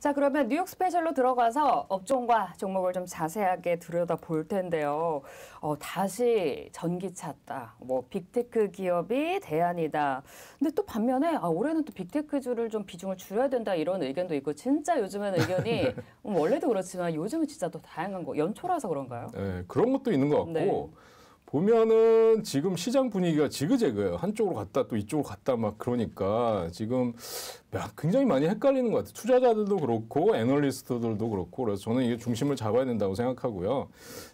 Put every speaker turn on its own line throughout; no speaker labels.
자, 그러면 뉴욕 스페셜로 들어가서 업종과 종목을 좀 자세하게 들여다 볼 텐데요. 어, 다시 전기차다. 뭐 빅테크 기업이 대안이다. 근데 또 반면에 아, 올해는 또 빅테크주를 좀 비중을 줄여야 된다 이런 의견도 있고 진짜 요즘에는 의견이 네. 원래도 그렇지만 요즘은 진짜 또 다양한 거 연초라서 그런가요?
네, 그런 것도 있는 것 같고 네. 보면은 지금 시장 분위기가 지그재그예요. 한쪽으로 갔다 또 이쪽으로 갔다 막 그러니까 지금 굉장히 많이 헷갈리는 것 같아요. 투자자들도 그렇고 애널리스트들도 그렇고 그래서 저는 이게 중심을 잡아야 된다고 생각하고요.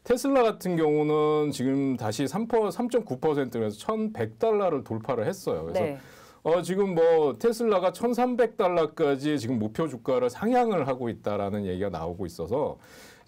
테슬라 같은 경우는 지금 다시 3%, 9그서 1,100달러를 돌파를 했어요. 그래서 네. 어, 지금 뭐 테슬라가 1,300달러까지 지금 목표 주가를 상향을 하고 있다라는 얘기가 나오고 있어서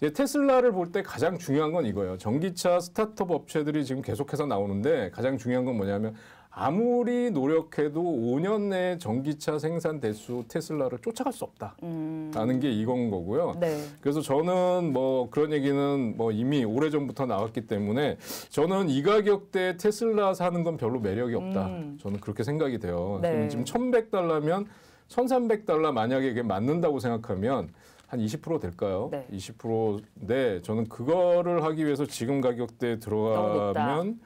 테슬라를 볼 때 가장 중요한 건 이거예요. 전기차 스타트업 업체들이 지금 계속해서 나오는데 가장 중요한 건 뭐냐면 아무리 노력해도 5년 내에 전기차 생산 대수 테슬라를 쫓아갈 수 없다라는 음. 게 이건 거고요. 네. 그래서 저는 뭐 그런 얘기는 뭐 이미 오래 전부터 나왔기 때문에 저는 이가격대 테슬라 사는 건 별로 매력이 없다. 음. 저는 그렇게 생각이 돼요. 네. 지금 1,100달러면 1,300달러 만약에 이게 맞는다고 생각하면 한20% 될까요? 네. 20%인데 저는 그거를 하기 위해서 지금 가격대에 들어가면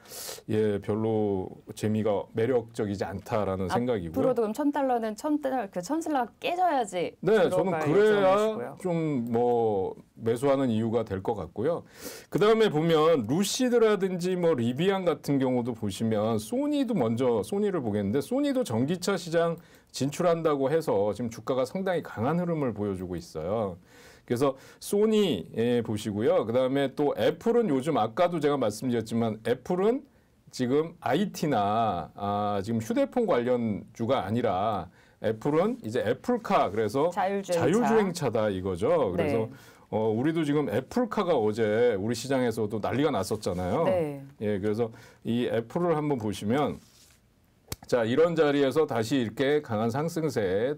예 별로 재미가 매력적이지 않다라는 생각이고요. 앞으로도
그럼 천 달러는 천달그 천슬라 깨져야지. 네, 저는 그래야
좀뭐 매수하는 이유가 될 것 같고요. 그 다음에 보면 루시드라든지 뭐 리비안 같은 경우도 보시면 소니도 먼저 소니를 보겠는데 소니도 전기차 시장 진출한다고 해서 지금 주가가 상당히 강한 흐름을 보여주고 있어요. 그래서 소니 예, 보시고요. 그 다음에 또 애플은 요즘 아까도 제가 말씀드렸지만 애플은 지금 IT나 아, 지금 휴대폰 관련주가 아니라 애플은 이제 애플카 그래서 자율주행차. 다 이거죠. 그래서 네. 어, 우리도 지금 애플카가 어제 우리 시장에서도 난리가 났었잖아요. 네. 예, 그래서 이 애플을 한번 보시면 자, 이런 자리에서 다시 이렇게 강한 상승세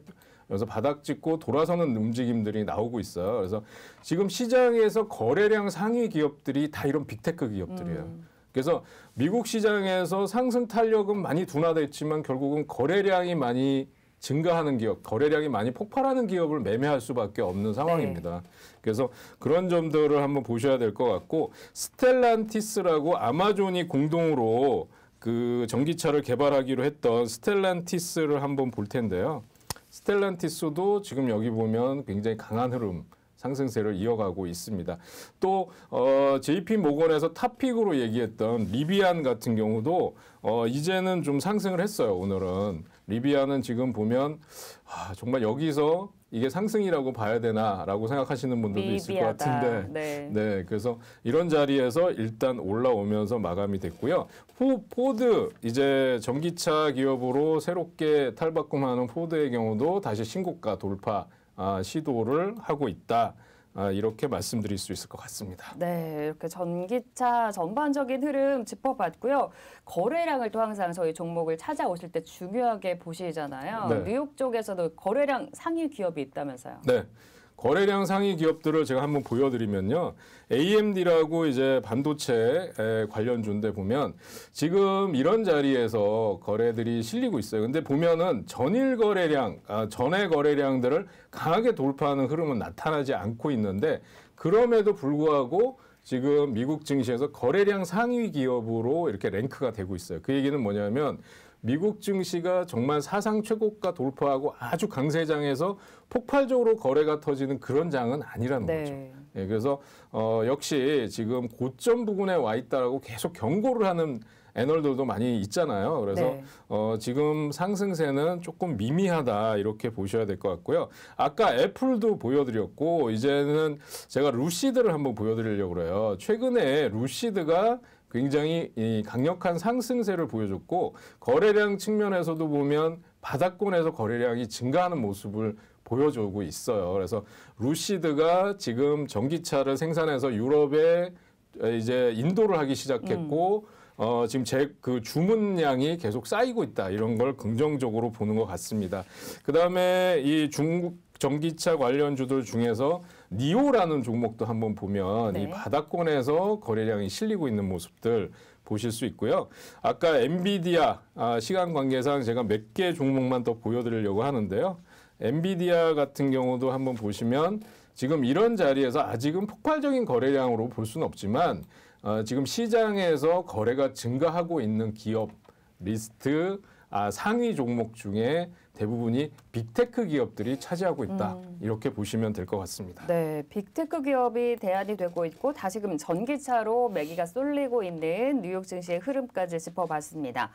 그래서 바닥 찍고 돌아서는 움직임들이 나오고 있어요. 그래서 지금 시장에서 거래량 상위 기업들이 다 이런 빅테크 기업들이에요. 음. 그래서 미국 시장에서 상승 탄력은 많이 둔화됐지만 결국은 거래량이 많이 증가하는 기업, 거래량이 많이 폭발하는 기업을 매매할 수밖에 없는 상황입니다. 네. 그래서 그런 점들을 한번 보셔야 될 것 같고 스텔란티스라고 아마존이 공동으로 그 전기차를 개발하기로 했던 스텔란티스를 한번 볼 텐데요. 스텔란티스도 지금 여기 보면 굉장히 강한 흐름 상승세를 이어가고 있습니다. 또 어, JP 모건에서 탑픽으로 얘기했던 리비안 같은 경우도 어, 이제는 좀 상승을 했어요. 오늘은 리비아는 지금 보면 아, 정말 여기서 이게 상승이라고 봐야 되나라고 생각하시는 분들도 있을 미비하다. 것 같은데 네. 네. 그래서 이런 자리에서 일단 올라오면서 마감이 됐고요 포, 포드 이제 전기차 기업으로 새롭게 탈바꿈하는 포드의 경우도 다시 신고가 돌파 아, 시도를 하고 있다. 아, 이렇게 말씀드릴 수 있을 것 같습니다.
네, 이렇게 전기차 전반적인 흐름 짚어봤고요. 거래량을 또 항상 저희 종목을 찾아오실 때 중요하게 보시잖아요. 네. 뉴욕 쪽에서도 거래량 상위 기업이 있다면서요.
네. 거래량 상위 기업들을 제가 한번 보여드리면요. AMD라고 이제 반도체 관련주인데 보면 지금 이런 자리에서 거래들이 실리고 있어요. 근데 보면은 전일 거래량, 아, 전해 거래량들을 강하게 돌파하는 흐름은 나타나지 않고 있는데 그럼에도 불구하고 지금 미국 증시에서 거래량 상위 기업으로 이렇게 랭크가 되고 있어요. 그 얘기는 뭐냐면 미국 증시가 정말 사상 최고가 돌파하고 아주 강세장에서 폭발적으로 거래가 터지는 그런 장은 아니라는 네. 거죠. 예, 그래서 어, 역시 지금 고점 부근에 와 있다라고 계속 경고를 하는 애널들도 많이 있잖아요. 그래서 네. 어, 지금 상승세는 조금 미미하다 이렇게 보셔야 될 것 같고요. 아까 애플도 보여드렸고 이제는 제가 루시드를 한번 보여드리려고 그래요. 최근에 루시드가 굉장히 강력한 상승세를 보여줬고 거래량 측면에서도 보면 바닥권에서 거래량이 증가하는 모습을 보여주고 있어요. 그래서 루시드가 지금 전기차를 생산해서 유럽에 이제 인도를 하기 시작했고 음. 어, 지금 제 그 주문량이 계속 쌓이고 있다 이런 걸 긍정적으로 보는 것 같습니다. 그 다음에 이 중국 전기차 관련주들 중에서 니오라는 종목도 한번 보면 네. 이 바닥권에서 거래량이 실리고 있는 모습들 보실 수 있고요. 아까 엔비디아 아, 시간 관계상 제가 몇 개 종목만 더 보여드리려고 하는데요. 엔비디아 같은 경우도 한번 보시면 지금 이런 자리에서 아직은 폭발적인 거래량으로 볼 수는 없지만 어, 지금 시장에서 거래가 증가하고 있는 기업 리스트 아, 상위 종목 중에 대부분이 빅테크 기업들이 차지하고 있다. 음. 이렇게 보시면 될 것 같습니다.
네, 빅테크 기업이 대안이 되고 있고 다시금 전기차로 매기가 쏠리고 있는 뉴욕 증시의 흐름까지 짚어봤습니다.